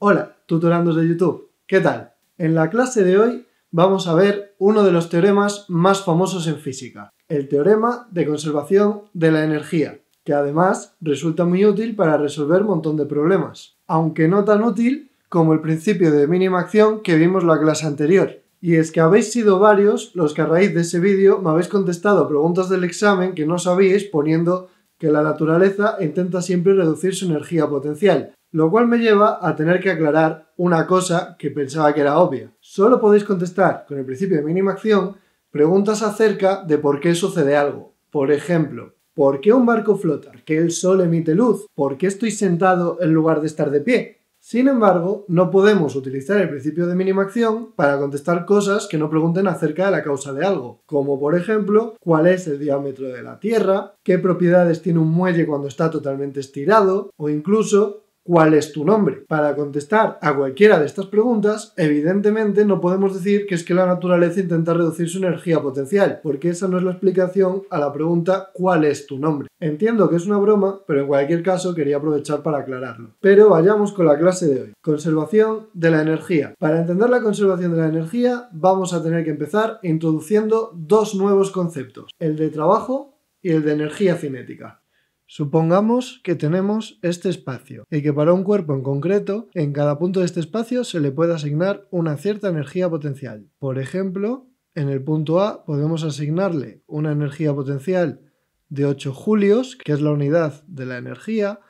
Hola, tutorandos de YouTube, ¿qué tal? En la clase de hoy vamos a ver uno de los teoremas más famosos en física, el teorema de conservación de la energía, que además resulta muy útil para resolver un montón de problemas, aunque no tan útil como el principio de mínima acción que vimos la clase anterior. Y es que habéis sido varios los que a raíz de ese vídeo me habéis contestado preguntas del examen que no sabíais poniendo que la naturaleza intenta siempre reducir su energía potencial, lo cual me lleva a tener que aclarar una cosa que pensaba que era obvia. Solo podéis contestar con el principio de mínima acción preguntas acerca de por qué sucede algo. Por ejemplo, ¿por qué un barco flota? ¿Por qué el sol emite luz? ¿Por qué estoy sentado en lugar de estar de pie? Sin embargo, no podemos utilizar el principio de mínima acción para contestar cosas que no pregunten acerca de la causa de algo, como por ejemplo, cuál es el diámetro de la Tierra, qué propiedades tiene un muelle cuando está totalmente estirado, o incluso, cuál es tu nombre. Para contestar a cualquiera de estas preguntas, evidentemente no podemos decir que es que la naturaleza intenta reducir su energía potencial, porque esa no es la explicación a la pregunta cuál es tu nombre. Entiendo que es una broma, pero en cualquier caso quería aprovechar para aclararlo. Pero vayamos con la clase de hoy. Conservación de la energía. Para entender la conservación de la energía, vamos a tener que empezar introduciendo dos nuevos conceptos, el de trabajo y el de energía cinética. Supongamos que tenemos este espacio y que para un cuerpo en concreto, en cada punto de este espacio se le puede asignar una cierta energía potencial. Por ejemplo, en el punto A podemos asignarle una energía potencial de 8 julios, que es la unidad de la energía.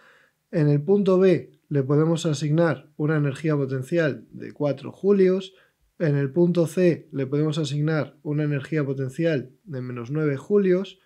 En el punto B le podemos asignar una energía potencial de 4 julios. En el punto C le podemos asignar una energía potencial de menos 9 julios.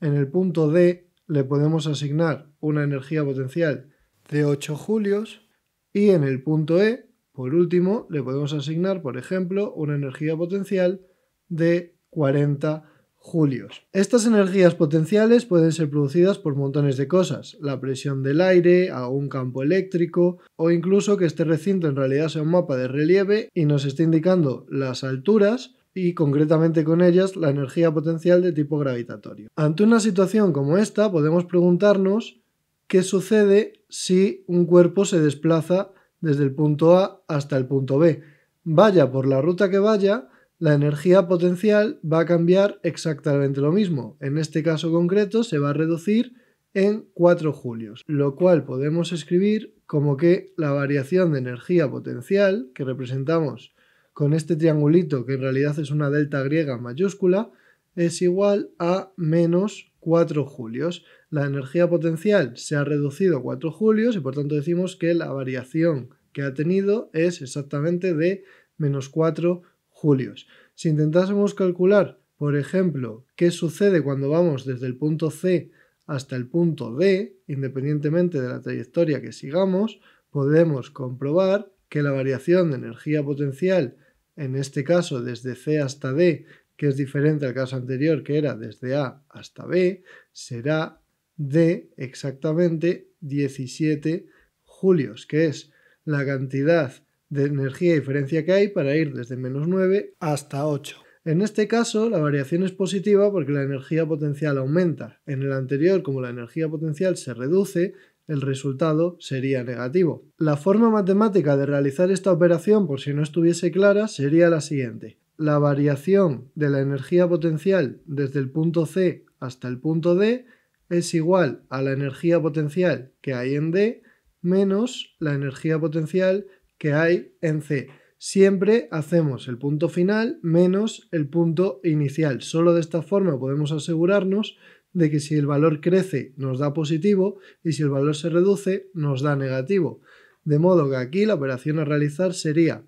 En el punto D le podemos asignar una energía potencial de 8 julios y en el punto E, por último, le podemos asignar, por ejemplo, una energía potencial de 40 julios. Estas energías potenciales pueden ser producidas por montones de cosas, la presión del aire, a un campo eléctrico o incluso que este recinto en realidad sea un mapa de relieve y nos esté indicando las alturas y concretamente con ellas la energía potencial de tipo gravitatorio. Ante una situación como esta podemos preguntarnos qué sucede si un cuerpo se desplaza desde el punto A hasta el punto B. Vaya por la ruta que vaya, la energía potencial va a cambiar exactamente lo mismo. En este caso concreto se va a reducir en 4 julios, lo cual podemos escribir como que la variación de energía potencial que representamos con este triangulito, que en realidad es una delta griega mayúscula, es igual a menos 4 julios. La energía potencial se ha reducido 4 julios y por tanto decimos que la variación que ha tenido es exactamente de menos 4 julios. Si intentásemos calcular, por ejemplo, qué sucede cuando vamos desde el punto C hasta el punto D, independientemente de la trayectoria que sigamos, podemos comprobar que la variación de energía potencial, en este caso desde C hasta D, que es diferente al caso anterior que era desde A hasta B, será de exactamente 17 julios, que es la cantidad de energía diferencia que hay para ir desde menos 9 hasta 8. En este caso, la variación es positiva porque la energía potencial aumenta. En el anterior, como la energía potencial se reduce, el resultado sería negativo. La forma matemática de realizar esta operación, por si no estuviese clara, sería la siguiente. La variación de la energía potencial desde el punto C hasta el punto D es igual a la energía potencial que hay en D menos la energía potencial que hay en C. Siempre hacemos el punto final menos el punto inicial. Solo de esta forma podemos asegurarnos de que si el valor crece nos da positivo y si el valor se reduce nos da negativo. De modo que aquí la operación a realizar sería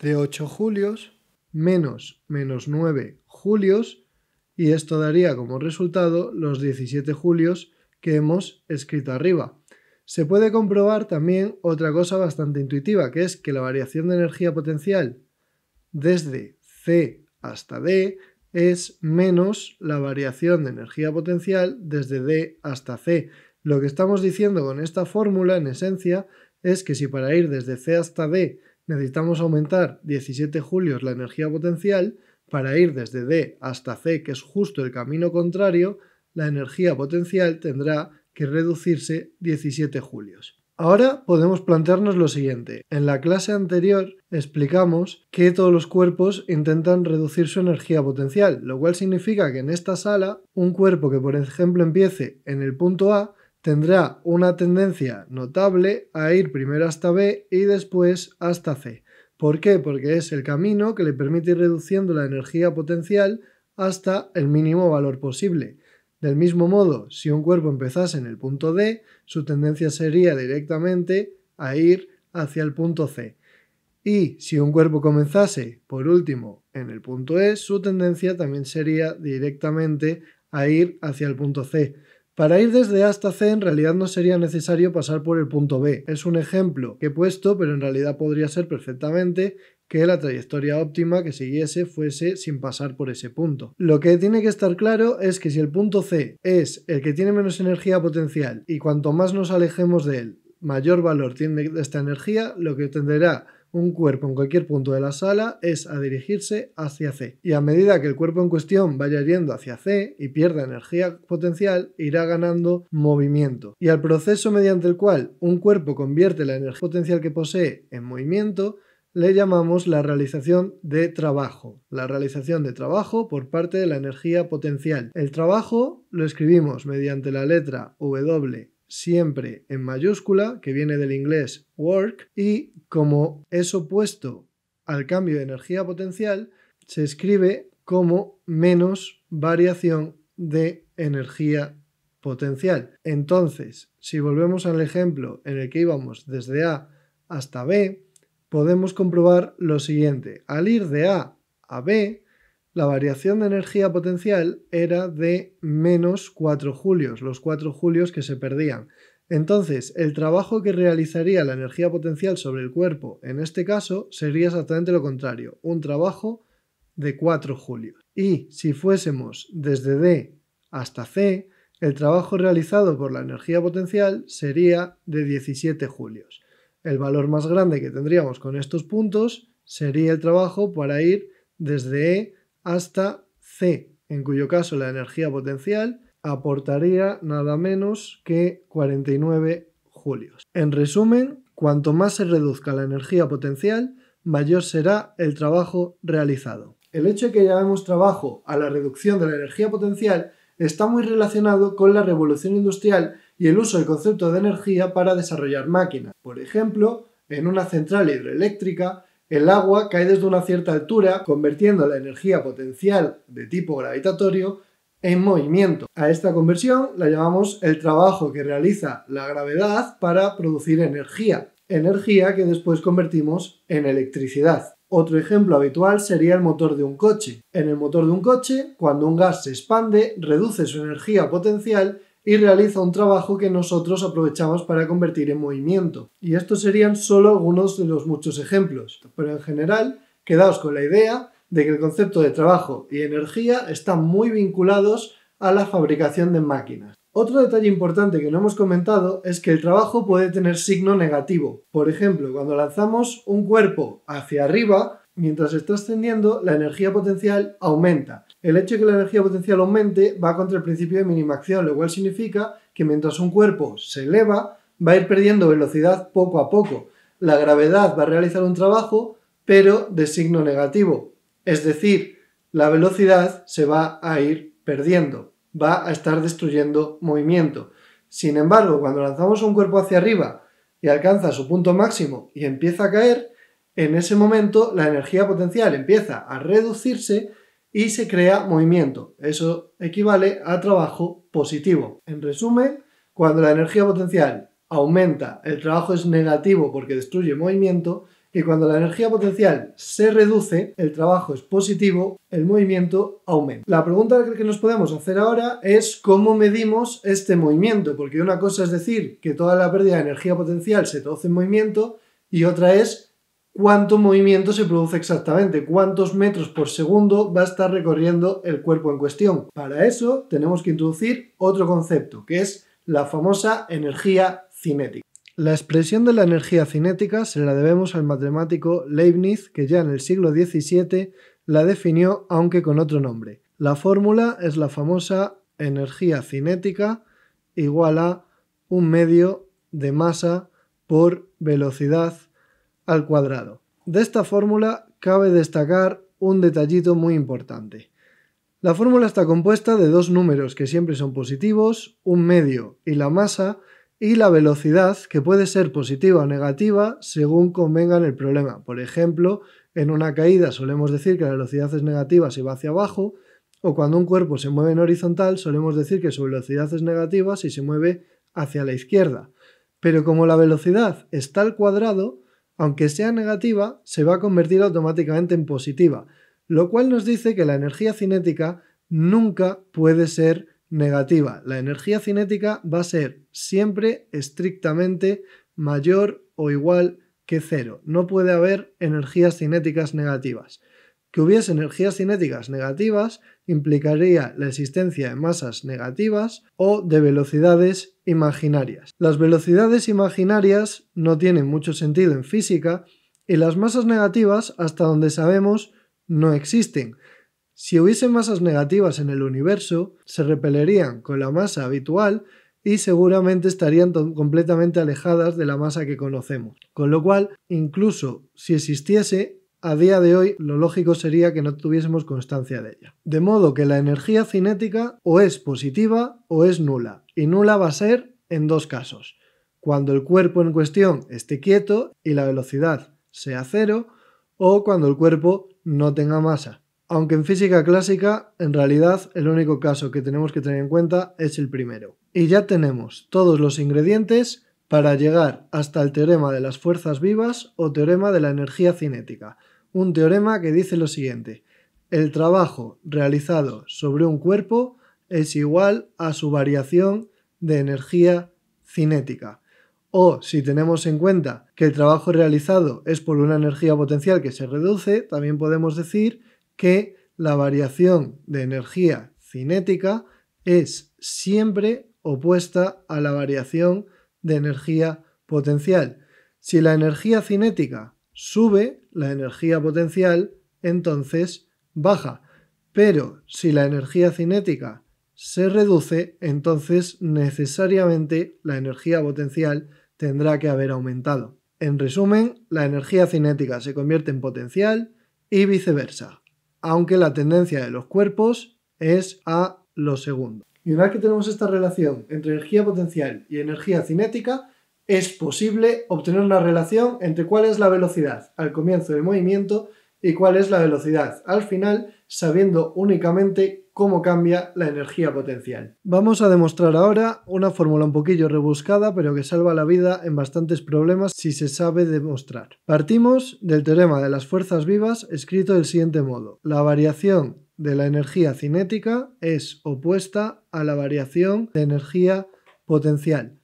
de 8 julios menos menos 9 julios y esto daría como resultado los 17 julios que hemos escrito arriba. Se puede comprobar también otra cosa bastante intuitiva, que es que la variación de energía potencial desde C hasta D es menos la variación de energía potencial desde D hasta C. Lo que estamos diciendo con esta fórmula, en esencia, es que si para ir desde C hasta D necesitamos aumentar 17 julios la energía potencial, para ir desde D hasta C, que es justo el camino contrario, la energía potencial tendrá que reducirse 17 julios. Ahora podemos plantearnos lo siguiente. En la clase anterior explicamos que todos los cuerpos intentan reducir su energía potencial, lo cual significa que en esta sala un cuerpo que por ejemplo empiece en el punto A tendrá una tendencia notable a ir primero hasta B y después hasta C. ¿Por qué? Porque es el camino que le permite ir reduciendo la energía potencial hasta el mínimo valor posible. Del mismo modo, si un cuerpo empezase en el punto D, su tendencia sería directamente a ir hacia el punto C. Y si un cuerpo comenzase, por último, en el punto E, su tendencia también sería directamente a ir hacia el punto C. Para ir desde A hasta C en realidad no sería necesario pasar por el punto B. Es un ejemplo que he puesto, pero en realidad podría ser perfectamente que la trayectoria óptima que siguiese fuese sin pasar por ese punto. Lo que tiene que estar claro es que si el punto C es el que tiene menos energía potencial y cuanto más nos alejemos de él, mayor valor tiene esta energía, lo que tendrá un cuerpo en cualquier punto de la sala es a dirigirse hacia C. Y a medida que el cuerpo en cuestión vaya yendo hacia C y pierda energía potencial, irá ganando movimiento. Y al proceso mediante el cual un cuerpo convierte la energía potencial que posee en movimiento, le llamamos la realización de trabajo. La realización de trabajo por parte de la energía potencial. El trabajo lo escribimos mediante la letra W siempre en mayúscula, que viene del inglés work, y como es opuesto al cambio de energía potencial, se escribe como menos variación de energía potencial. Entonces, si volvemos al ejemplo en el que íbamos desde A hasta B, podemos comprobar lo siguiente. Al ir de A a B, la variación de energía potencial era de menos 4 julios, los 4 julios que se perdían. Entonces, el trabajo que realizaría la energía potencial sobre el cuerpo en este caso sería exactamente lo contrario, un trabajo de 4 julios. Y si fuésemos desde D hasta C, el trabajo realizado por la energía potencial sería de 17 julios. El valor más grande que tendríamos con estos puntos sería el trabajo para ir desde E hasta C, en cuyo caso la energía potencial aportaría nada menos que 49 julios. En resumen, cuanto más se reduzca la energía potencial, mayor será el trabajo realizado. El hecho de que llamemos trabajo a la reducción de la energía potencial está muy relacionado con la revolución industrial y el uso del concepto de energía para desarrollar máquinas. Por ejemplo, en una central hidroeléctrica, el agua cae desde una cierta altura, convirtiendo la energía potencial de tipo gravitatorio en movimiento. A esta conversión la llamamos el trabajo que realiza la gravedad para producir energía, energía que después convertimos en electricidad. Otro ejemplo habitual sería el motor de un coche. En el motor de un coche, cuando un gas se expande, reduce su energía potencial y realiza un trabajo que nosotros aprovechamos para convertir en movimiento. Y estos serían solo algunos de los muchos ejemplos, pero en general quedaos con la idea de que el concepto de trabajo y energía están muy vinculados a la fabricación de máquinas. Otro detalle importante que no hemos comentado es que el trabajo puede tener signo negativo. Por ejemplo, cuando lanzamos un cuerpo hacia arriba, mientras está ascendiendo, la energía potencial aumenta. El hecho de que la energía potencial aumente va contra el principio de mínima acción, lo cual significa que mientras un cuerpo se eleva, va a ir perdiendo velocidad poco a poco. La gravedad va a realizar un trabajo, pero de signo negativo. Es decir, la velocidad se va a ir perdiendo, va a estar destruyendo movimiento. Sin embargo, cuando lanzamos un cuerpo hacia arriba y alcanza su punto máximo y empieza a caer, en ese momento la energía potencial empieza a reducirse y se crea movimiento. Eso equivale a trabajo positivo. En resumen, cuando la energía potencial aumenta, el trabajo es negativo porque destruye movimiento y cuando la energía potencial se reduce, el trabajo es positivo, el movimiento aumenta. La pregunta que nos podemos hacer ahora es cómo medimos este movimiento, porque una cosa es decir que toda la pérdida de energía potencial se traduce en movimiento y otra es cuánto movimiento se produce exactamente, cuántos metros por segundo va a estar recorriendo el cuerpo en cuestión. Para eso tenemos que introducir otro concepto, que es la famosa energía cinética. La expresión de la energía cinética se la debemos al matemático Leibniz, que ya en el siglo XVII la definió, aunque con otro nombre. La fórmula es la famosa energía cinética igual a un medio de masa por velocidad al cuadrado. De esta fórmula cabe destacar un detallito muy importante. La fórmula está compuesta de dos números que siempre son positivos, un medio y la masa, y la velocidad que puede ser positiva o negativa según convenga en el problema. Por ejemplo, en una caída solemos decir que la velocidad es negativa si va hacia abajo, o cuando un cuerpo se mueve en horizontal solemos decir que su velocidad es negativa si se mueve hacia la izquierda. Pero como la velocidad está al cuadrado, aunque sea negativa, se va a convertir automáticamente en positiva, lo cual nos dice que la energía cinética nunca puede ser negativa. La energía cinética va a ser siempre estrictamente mayor o igual que cero. No puede haber energías cinéticas negativas. Que hubiese energías cinéticas negativas implicaría la existencia de masas negativas o de velocidades imaginarias. Las velocidades imaginarias no tienen mucho sentido en física y las masas negativas, hasta donde sabemos, no existen. Si hubiese masas negativas en el universo, se repelerían con la masa habitual y seguramente estarían completamente alejadas de la masa que conocemos. Con lo cual, incluso si existiese, a día de hoy lo lógico sería que no tuviésemos constancia de ella. De modo que la energía cinética o es positiva o es nula, y nula va a ser en dos casos, cuando el cuerpo en cuestión esté quieto y la velocidad sea cero, o cuando el cuerpo no tenga masa. Aunque en física clásica, en realidad, el único caso que tenemos que tener en cuenta es el primero. Y ya tenemos todos los ingredientes para llegar hasta el teorema de las fuerzas vivas o teorema de la energía cinética, un teorema que dice lo siguiente. El trabajo realizado sobre un cuerpo es igual a su variación de energía cinética. O si tenemos en cuenta que el trabajo realizado es por una energía potencial que se reduce, también podemos decir que la variación de energía cinética es siempre opuesta a la variación de energía potencial. Si la energía cinética sube, la energía potencial entonces baja. Pero si la energía cinética se reduce, entonces necesariamente la energía potencial tendrá que haber aumentado. En resumen, la energía cinética se convierte en potencial y viceversa, aunque la tendencia de los cuerpos es a lo segundo. Y una vez que tenemos esta relación entre energía potencial y energía cinética, es posible obtener una relación entre cuál es la velocidad al comienzo del movimiento y cuál es la velocidad al final, sabiendo únicamente cómo cambia la energía potencial. Vamos a demostrar ahora una fórmula un poquillo rebuscada, pero que salva la vida en bastantes problemas si se sabe demostrar. Partimos del teorema de las fuerzas vivas escrito del siguiente modo. La variación de la energía cinética es opuesta a la variación de energía potencial.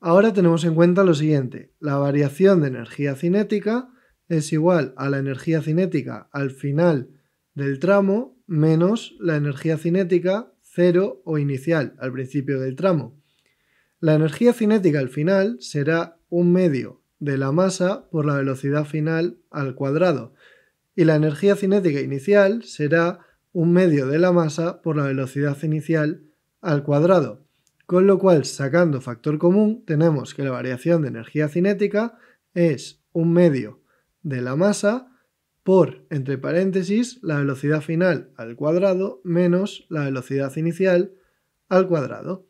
Ahora tenemos en cuenta lo siguiente, la variación de energía cinética es igual a la energía cinética al final del tramo menos la energía cinética cero o inicial al principio del tramo. La energía cinética al final será un medio de la masa por la velocidad final al cuadrado y la energía cinética inicial será un medio de la masa por la velocidad inicial al cuadrado. Con lo cual, sacando factor común, tenemos que la variación de energía cinética es un medio de la masa por, entre paréntesis, la velocidad final al cuadrado menos la velocidad inicial al cuadrado.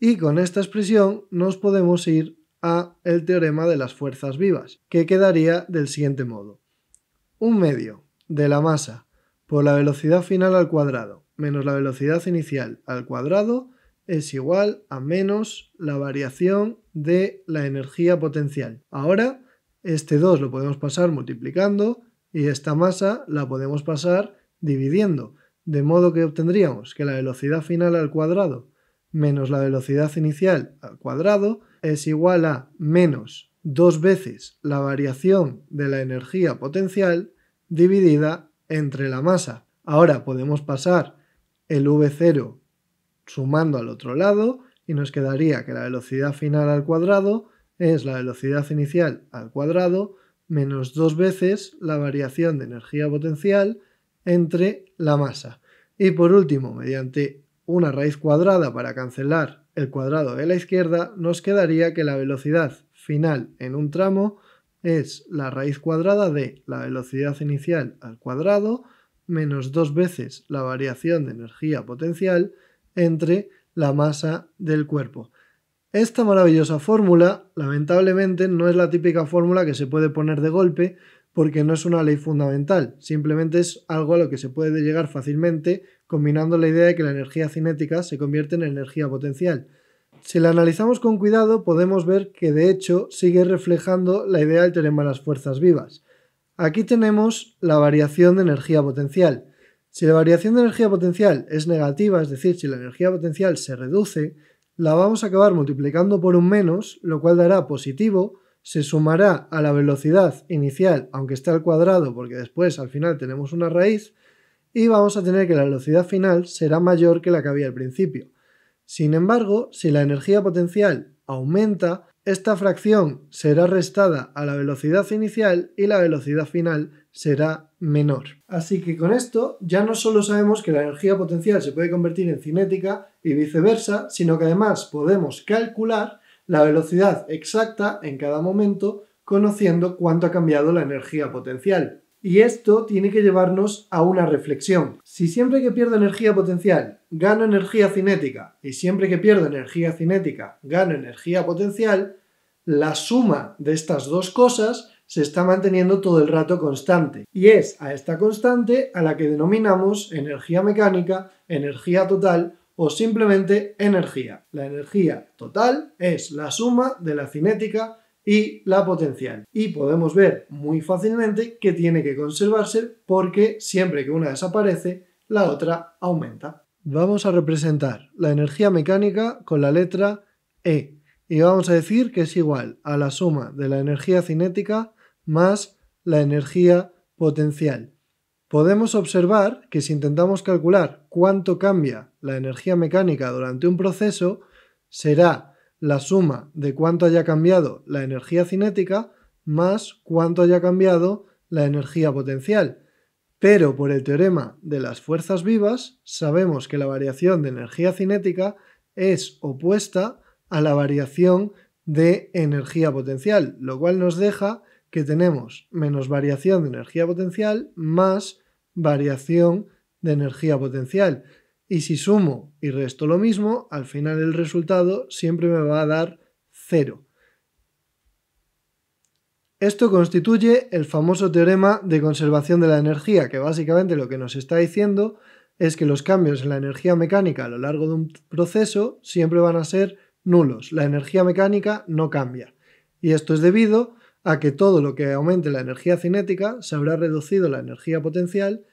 Y con esta expresión nos podemos ir a el teorema de las fuerzas vivas, que quedaría del siguiente modo. Un medio de la masa por la velocidad final al cuadrado menos la velocidad inicial al cuadrado es igual a menos la variación de la energía potencial. Ahora, este 2 lo podemos pasar multiplicando y esta masa la podemos pasar dividiendo, de modo que obtendríamos que la velocidad final al cuadrado menos la velocidad inicial al cuadrado es igual a menos dos veces la variación de la energía potencial dividida entre la masa. Ahora podemos pasar el V0 sumando al otro lado y nos quedaría que la velocidad final al cuadrado es la velocidad inicial al cuadrado menos dos veces la variación de energía potencial entre la masa. Y por último, mediante una raíz cuadrada para cancelar el cuadrado de la izquierda, nos quedaría que la velocidad final en un tramo es la raíz cuadrada de la velocidad inicial al cuadrado menos dos veces la variación de energía potencial entre la masa del cuerpo. Esta maravillosa fórmula, lamentablemente, no es la típica fórmula que se puede poner de golpe porque no es una ley fundamental, simplemente es algo a lo que se puede llegar fácilmente combinando la idea de que la energía cinética se convierte en energía potencial. Si la analizamos con cuidado podemos ver que de hecho sigue reflejando la idea del teorema de las fuerzas vivas. Aquí tenemos la variación de energía potencial. Si la variación de energía potencial es negativa, es decir, si la energía potencial se reduce, la vamos a acabar multiplicando por un menos, lo cual dará positivo, se sumará a la velocidad inicial, aunque esté al cuadrado, porque después al final tenemos una raíz, y vamos a tener que la velocidad final será mayor que la que había al principio. Sin embargo, si la energía potencial aumenta, esta fracción será restada a la velocidad inicial y la velocidad final será menor. Así que con esto ya no solo sabemos que la energía potencial se puede convertir en cinética y viceversa, sino que además podemos calcular la velocidad exacta en cada momento conociendo cuánto ha cambiado la energía potencial. Y esto tiene que llevarnos a una reflexión. Si siempre que pierdo energía potencial gano energía cinética y siempre que pierdo energía cinética gano energía potencial, la suma de estas dos cosas se está manteniendo todo el rato constante. Y es a esta constante a la que denominamos energía mecánica, energía total o simplemente energía. La energía total es la suma de la cinética y la potencial. Y podemos ver muy fácilmente que tiene que conservarse porque siempre que una desaparece, la otra aumenta. Vamos a representar la energía mecánica con la letra E y vamos a decir que es igual a la suma de la energía cinética más la energía potencial. Podemos observar que si intentamos calcular cuánto cambia la energía mecánica durante un proceso, será la suma de cuánto haya cambiado la energía cinética más cuánto haya cambiado la energía potencial. Pero por el teorema de las fuerzas vivas sabemos que la variación de energía cinética es opuesta a la variación de energía potencial, lo cual nos deja que tenemos menos variación de energía potencial más variación de energía potencial. Y si sumo y resto lo mismo, al final el resultado siempre me va a dar cero. Esto constituye el famoso teorema de conservación de la energía, que básicamente lo que nos está diciendo es que los cambios en la energía mecánica a lo largo de un proceso siempre van a ser nulos. La energía mecánica no cambia. Y esto es debido a que todo lo que aumente la energía cinética se habrá reducido la energía potencial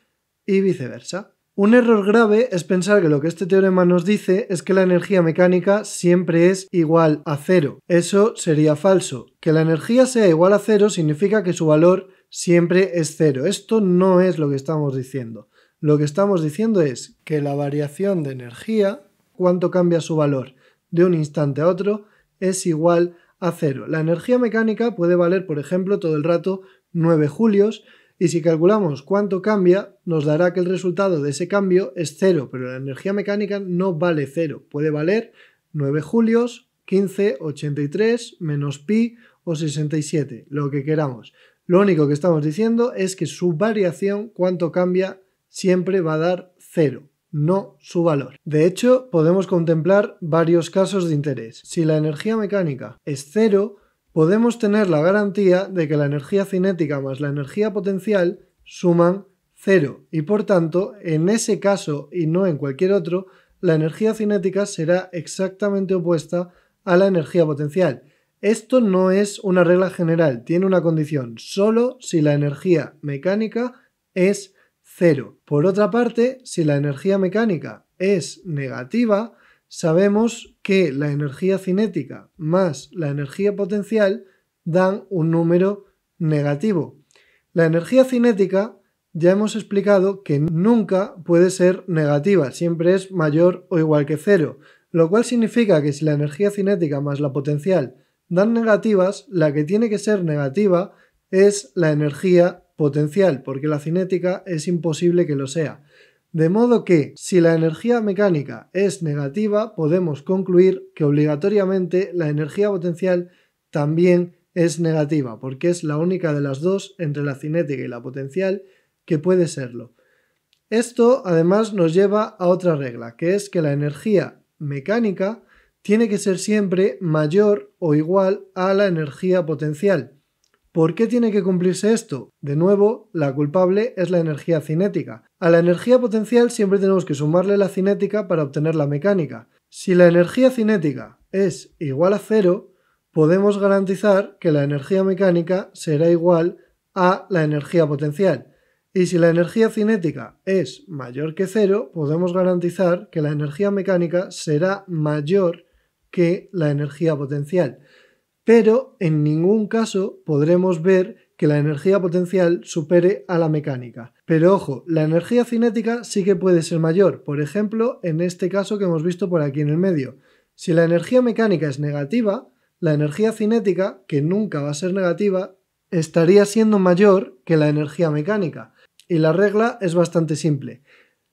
y viceversa. Un error grave es pensar que lo que este teorema nos dice es que la energía mecánica siempre es igual a cero. Eso sería falso. Que la energía sea igual a cero significa que su valor siempre es cero. Esto no es lo que estamos diciendo. Lo que estamos diciendo es que la variación de energía, cuánto cambia su valor, de un instante a otro es igual a cero. La energía mecánica puede valer, por ejemplo, todo el rato 9 julios, y si calculamos cuánto cambia, nos dará que el resultado de ese cambio es cero, pero la energía mecánica no vale cero, puede valer 9 julios, 15, 83, menos pi o 67, lo que queramos. Lo único que estamos diciendo es que su variación, cuánto cambia, siempre va a dar cero no su valor. De hecho, podemos contemplar varios casos de interés. Si la energía mecánica es cero, podemos tener la garantía de que la energía cinética más la energía potencial suman cero y por tanto, en ese caso y no en cualquier otro, la energía cinética será exactamente opuesta a la energía potencial. Esto no es una regla general, tiene una condición, solo si la energía mecánica es por otra parte, si la energía mecánica es negativa, sabemos que la energía cinética más la energía potencial dan un número negativo. La energía cinética ya hemos explicado que nunca puede ser negativa, siempre es mayor o igual que cero, lo cual significa que si la energía cinética más la potencial dan negativas, la que tiene que ser negativa es la energía potencial, porque la cinética es imposible que lo sea. De modo que, si la energía mecánica es negativa, podemos concluir que obligatoriamente la energía potencial también es negativa, porque es la única de las dos entre la cinética y la potencial que puede serlo. Esto además nos lleva a otra regla, que es que la energía mecánica tiene que ser siempre mayor o igual a la energía potencial. ¿Por qué tiene que cumplirse esto? De nuevo, la culpable es la energía cinética. A la energía potencial siempre tenemos que sumarle la cinética para obtener la mecánica. Si la energía cinética es igual a cero, podemos garantizar que la energía mecánica será igual a la energía potencial. Y si la energía cinética es mayor que cero, podemos garantizar que la energía mecánica será mayor que la energía potencial pero en ningún caso podremos ver que la energía potencial supere a la mecánica. Pero ojo, la energía cinética sí que puede ser mayor, por ejemplo, en este caso que hemos visto por aquí en el medio. Si la energía mecánica es negativa, la energía cinética, que nunca va a ser negativa, estaría siendo mayor que la energía mecánica. Y la regla es bastante simple.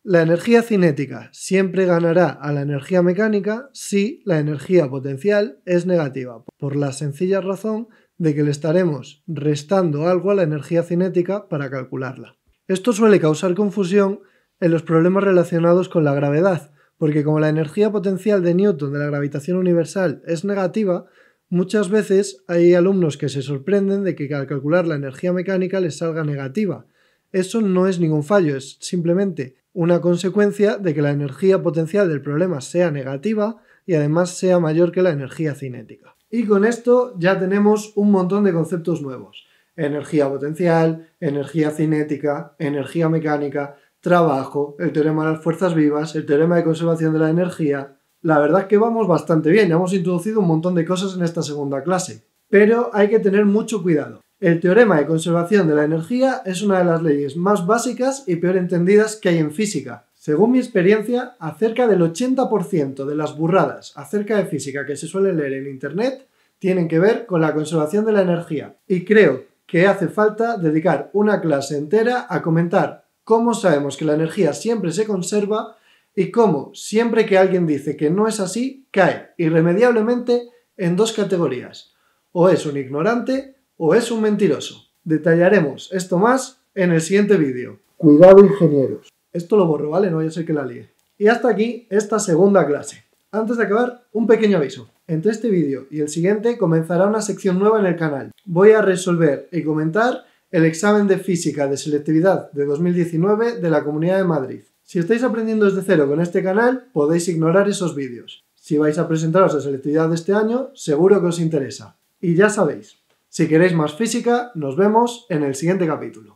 La energía cinética siempre ganará a la energía mecánica si la energía potencial es negativa, por la sencilla razón de que le estaremos restando algo a la energía cinética para calcularla. Esto suele causar confusión en los problemas relacionados con la gravedad, porque como la energía potencial de Newton de la gravitación universal es negativa, muchas veces hay alumnos que se sorprenden de que al calcular la energía mecánica les salga negativa. Eso no es ningún fallo, es simplemente una consecuencia de que la energía potencial del problema sea negativa y además sea mayor que la energía cinética. Y con esto ya tenemos un montón de conceptos nuevos. Energía potencial, energía cinética, energía mecánica, trabajo, el teorema de las fuerzas vivas, el teorema de conservación de la energía. La verdad es que vamos bastante bien, ya hemos introducido un montón de cosas en esta segunda clase. Pero hay que tener mucho cuidado. El teorema de conservación de la energía es una de las leyes más básicas y peor entendidas que hay en física. Según mi experiencia, acerca del 80% de las burradas acerca de física que se suelen leer en Internet tienen que ver con la conservación de la energía. Y creo que hace falta dedicar una clase entera a comentar cómo sabemos que la energía siempre se conserva y cómo siempre que alguien dice que no es así, cae irremediablemente en dos categorías. O es un ignorante o es un mentiroso. Detallaremos esto más en el siguiente vídeo. Cuidado ingenieros. Esto lo borro, ¿vale? No ya sé que la líe. Y hasta aquí esta segunda clase. Antes de acabar, un pequeño aviso. Entre este vídeo y el siguiente comenzará una sección nueva en el canal. Voy a resolver y comentar el examen de física de selectividad de 2019 de la Comunidad de Madrid. Si estáis aprendiendo desde cero con este canal, podéis ignorar esos vídeos. Si vais a presentaros a selectividad de este año, seguro que os interesa. Y ya sabéis, si queréis más física, nos vemos en el siguiente capítulo.